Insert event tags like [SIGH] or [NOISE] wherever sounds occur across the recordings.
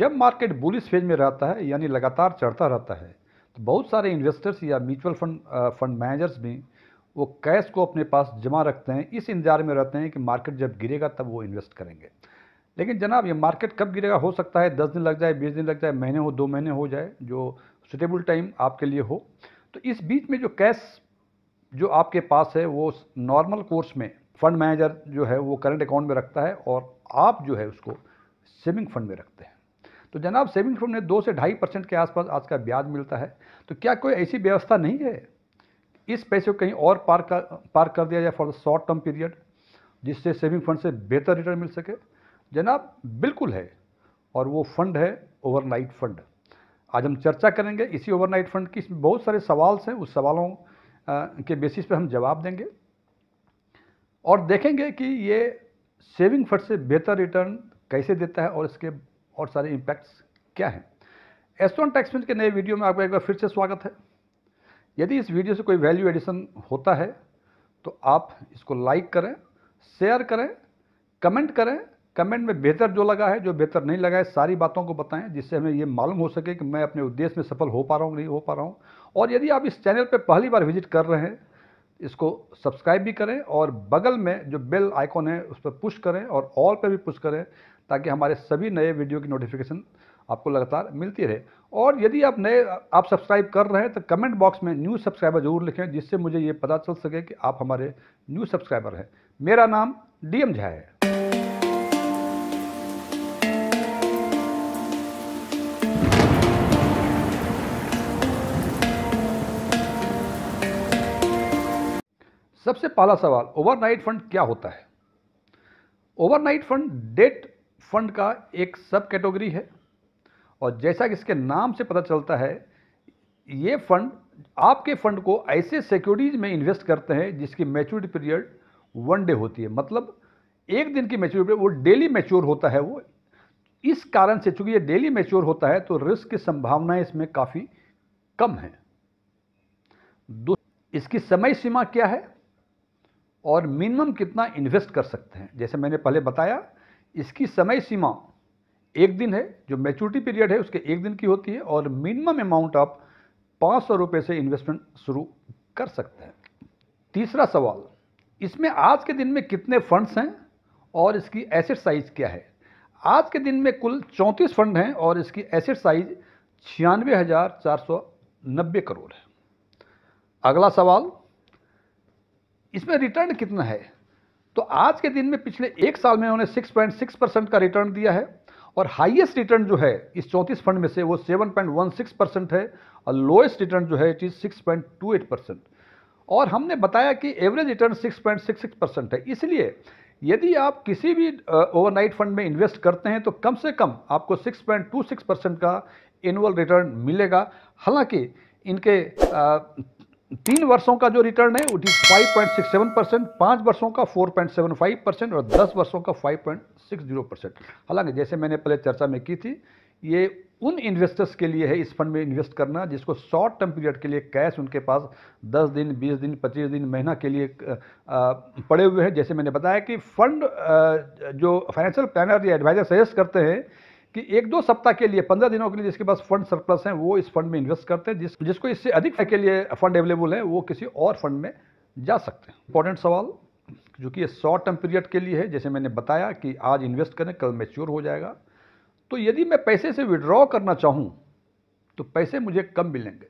जब market bullish phase में रहता है यानी लगातार चढ़ता रहता है तो बहुत सारे इन्वेस्टर्स या म्यूचुअल फंड फंड मैनेजर्स भी वो कैश को अपने पास जमा रखते हैं इस इंतजार में रहते हैं कि मार्केट जब गिरेगा तब वो इन्वेस्ट करेंगे लेकिन जनाब ये मार्केट कब गिरेगा हो सकता है दस दिन लग जाए बीस दिन लग जाए महीने हो दो महीने हो जाए जो सुटेबल टाइम आपके लिए हो तो इस बीच में जो कैश जो आपके पास है वो नॉर्मल कोर्स में फंड मैनेजर जो है वो करंट अकाउंट में रखता है और आप जो है उसको सेविंग फंड में रखते हैं तो जनाब सेविंग फंड में दो से ढाई परसेंट के आसपास आज का ब्याज मिलता है तो क्या कोई ऐसी व्यवस्था नहीं है इस पैसे को कहीं और पार कर पार कर दिया जाए for the short term period जिससे सेविंग फंड से बेहतर रिटर्न मिल सके जनाब बिल्कुल है और वो फंड है ओवरनाइट फंड आज हम चर्चा करेंगे इसी ओवरनाइट फंड की बहुत सारे सवाल हैं उस सवालों के बेसिस पर हम जवाब देंगे और देखेंगे कि ये सेविंग फंड से बेहतर रिटर्न कैसे देता है और इसके और सारे इम्पैक्ट्स क्या हैं एस्ट्रॉन टैक्स के नए वीडियो में आपका एक बार फिर से स्वागत है यदि इस वीडियो से कोई वैल्यू एडिशन होता है तो आप इसको लाइक करें शेयर करें कमेंट करें कमेंट में बेहतर जो लगा है जो बेहतर नहीं लगा है सारी बातों को बताएं जिससे हमें ये मालूम हो सके कि मैं अपने उद्देश्य में सफल हो पा रहा हूँ नहीं हो पा रहा हूँ और यदि आप इस चैनल पर पहली बार विजिट कर रहे हैं इसको सब्सक्राइब भी करें और बगल में जो बेल आइकॉन है उस पर पुश करें और ऑल पर भी पुश करें ताकि हमारे सभी नए वीडियो की नोटिफिकेशन आपको लगातार मिलती रहे और यदि आप नए आप सब्सक्राइब कर रहे हैं तो कमेंट बॉक्स में न्यू सब्सक्राइबर जरूर लिखें जिससे मुझे ये पता चल सके कि आप हमारे न्यू सब्सक्राइबर हैं मेरा नाम डी एम झा है सबसे पहला सवाल ओवरनाइट फंड क्या होता है ओवरनाइट फंड डेट फंड का एक सब कैटेगरी है और जैसा कि इसके नाम से पता चलता है ये फंड आपके फंड को ऐसे सिक्योरिटीज़ में इन्वेस्ट करते हैं जिसकी मैच्योरिटी पीरियड वन डे होती है मतलब एक दिन की मैच्योरिटी वो डेली मैच्योर होता है वो इस कारण से चूंकि ये डेली मैच्योर होता है तो रिस्क की संभावनाएं इसमें काफ़ी कम है दो इसकी समय सीमा क्या है और मिनिमम कितना इन्वेस्ट कर सकते हैं जैसे मैंने पहले बताया इसकी समय सीमा एक दिन है जो मेच्योरिटी पीरियड है उसके एक दिन की होती है और मिनिमम अमाउंट आप पाँच सौ रुपये से इन्वेस्टमेंट शुरू कर सकते हैं तीसरा सवाल इसमें आज के दिन में कितने फंड्स हैं और इसकी एसेट साइज़ क्या है आज के दिन में कुल चौंतीस फंड हैं और इसकी एसेट साइज छियानवे हज़ार चार सौ नब्बे करोड़ है अगला सवाल इसमें रिटर्न कितना है तो आज के दिन में पिछले एक साल में उन्होंने 6.6 परसेंट का रिटर्न दिया है और हाईएस्ट रिटर्न जो है इस चौंतीस फंड में से वो 7.16 परसेंट है और लोएस्ट रिटर्न जो है इट इज़ 6.28 परसेंट और हमने बताया कि एवरेज रिटर्न 6.66 परसेंट है इसलिए यदि आप किसी भी ओवरनाइट फंड में इन्वेस्ट करते हैं तो कम से कम आपको 6.26 परसेंट का एनुअल रिटर्न मिलेगा हालांकि इनके आ, तीन वर्षों का जो रिटर्न है इट इज 5.67 परसेंट पाँच वर्षों का 4.75 परसेंट और दस वर्षों का 5.60 परसेंट हालांकि जैसे मैंने पहले चर्चा में की थी ये उन इन्वेस्टर्स के लिए है इस फंड में इन्वेस्ट करना जिसको शॉर्ट टर्म पीरियड के लिए कैश उनके पास 10 दिन 20 दिन 25 दिन महीना के लिए पड़े हुए हैं जैसे मैंने बताया कि फंड जो फाइनेंशियल प्लानर या एडवाइजर सजेस्ट करते हैं कि एक दो सप्ताह के लिए पंद्रह दिनों के लिए जिसके पास फंड सरप्लस है वो इस फंड में इन्वेस्ट करते हैं जिस जिसको इससे अधिक के लिए फंड अवेलेबल है वो किसी और फंड में जा सकते हैं इंपॉर्टेंट सवाल जो कि शॉर्ट टर्म पीरियड के लिए है जैसे मैंने बताया कि आज इन्वेस्ट करें कल मेच्योर हो जाएगा तो यदि मैं पैसे से विड्रॉ करना चाहूँ तो पैसे मुझे कम मिलेंगे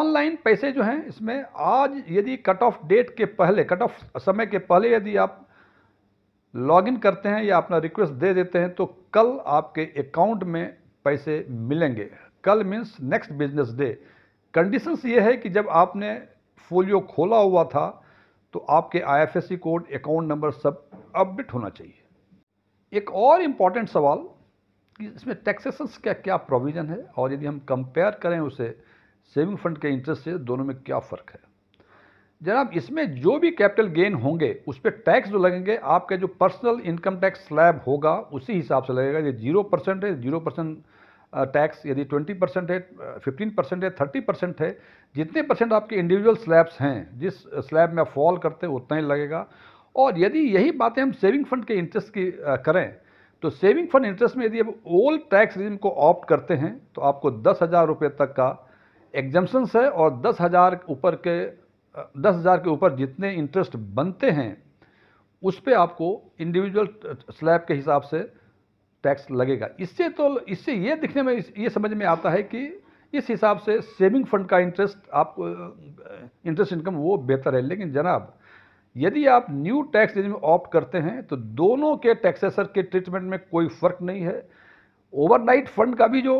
ऑनलाइन पैसे जो हैं इसमें आज यदि कट ऑफ डेट के पहले कट ऑफ समय के पहले यदि आप लॉगिन करते हैं या अपना रिक्वेस्ट दे देते हैं तो कल आपके अकाउंट में पैसे मिलेंगे कल means next business day conditions ये है कि जब आपने फोलियो खोला हुआ था तो आपके आईएफएससी कोड अकाउंट नंबर सब अपडेट होना चाहिए एक और इम्पॉर्टेंट सवाल कि इसमें टैक्सेशंस का क्या प्रोविज़न है और यदि हम कंपेयर करें उसे सेविंग फंड के इंटरेस्ट से दोनों में क्या फ़र्क है जनाब इसमें जो भी कैपिटल गेन होंगे उस पर टैक्स जो लगेंगे आपके जो पर्सनल इनकम टैक्स स्लैब होगा उसी हिसाब से लगेगा ये जीरो परसेंट है जीरो परसेंट टैक्स यदि ट्वेंटी परसेंट है फिफ्टीन परसेंट है थर्टी परसेंट है जितने परसेंट आपके इंडिविजुअल स्लैब्स हैं जिस स्लैब में फॉल करते हैं उतना ही लगेगा और यदि यही बातें हम सेविंग फंड के इंटरेस्ट की करें तो सेविंग फंड इंटरेस्ट में यदि आप ओल्ड टैक्स रिजिम को ऑप्ट करते हैं तो आपको दस हज़ार रुपये तक का एग्जम्पन्स है और दस हज़ार ऊपर के दस हज़ार के ऊपर जितने इंटरेस्ट बनते हैं उस पर आपको इंडिविजुअल स्लैब के हिसाब से टैक्स लगेगा इससे तो इससे ये दिखने में ये समझ में आता है कि इस हिसाब से सेविंग फंड का इंटरेस्ट आपको इंटरेस्ट इनकम वो बेहतर है लेकिन जनाब यदि आप न्यू टैक्स में ऑप्ट करते हैं तो दोनों के टैक्सेसर के ट्रीटमेंट में कोई फ़र्क नहीं है ओवरनाइट फंड का भी जो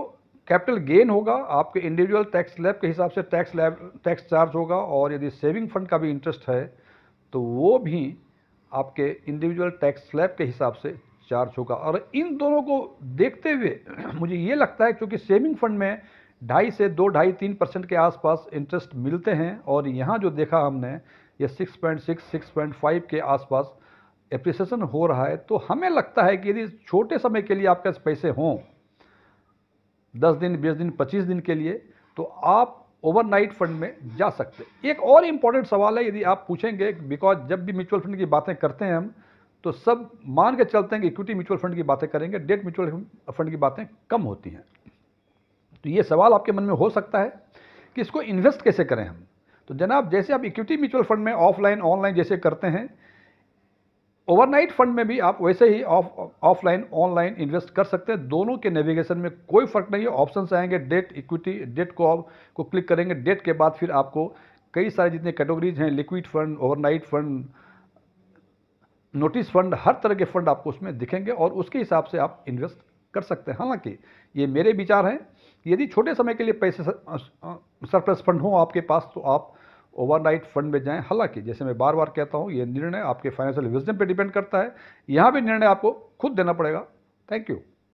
कैपिटल गेन होगा आपके इंडिविजुअल टैक्स लैब के हिसाब से टैक्स लैब टैक्स चार्ज होगा और यदि सेविंग फंड का भी इंटरेस्ट है तो वो भी आपके इंडिविजुअल टैक्स स्लैब के हिसाब से चार्ज होगा और इन दोनों को देखते हुए [CLEARS THROAT] मुझे ये लगता है क्योंकि सेविंग फंड में ढाई से दो ढाई तीन परसेंट के आसपास इंटरेस्ट मिलते हैं और यहाँ जो देखा हमने ये six point six six point five के आसपास एप्रिसिएशन हो रहा है तो हमें लगता है कि यदि छोटे समय के लिए आपके पैसे हों दस दिन बीस दिन पच्चीस दिन के लिए तो आप ओवरनाइट फंड में जा सकते हैं एक और इम्पॉर्टेंट सवाल है यदि आप पूछेंगे बिकॉज जब भी म्यूचुअल फंड की बातें करते हैं हम तो सब मान के चलते हैं कि इक्विटी म्यूचुअल फंड की बातें करेंगे डेट म्यूचुअल फंड की बातें कम होती हैं तो ये सवाल आपके मन में हो सकता है कि इसको इन्वेस्ट कैसे करें हम तो जनाब जैसे आप इक्विटी म्यूचुअल फंड में ऑफलाइन ऑनलाइन जैसे करते हैं ओवरनाइट फंड में भी आप वैसे ही ऑफलाइन ऑनलाइन इन्वेस्ट कर सकते हैं दोनों के नेविगेशन में कोई फर्क नहीं है ऑप्शन आएंगे डेट इक्विटी डेट को आप को क्लिक करेंगे डेट के बाद फिर आपको कई सारे जितने कैटेगरीज हैं liquid fund overnight fund notice fund हर तरह के फंड आपको उसमें दिखेंगे और उसके हिसाब से आप इन्वेस्ट कर सकते हैं हालांकि ये मेरे विचार हैं यदि छोटे समय के लिए पैसे सरप्लस फंड हो आपके पास तो आप ओवरनाइट फंड में जाएं हालांकि जैसे मैं बार बार कहता हूं ये निर्णय आपके फाइनेंशियल विजडम पे डिपेंड करता है यहां भी निर्णय आपको खुद देना पड़ेगा थैंक यू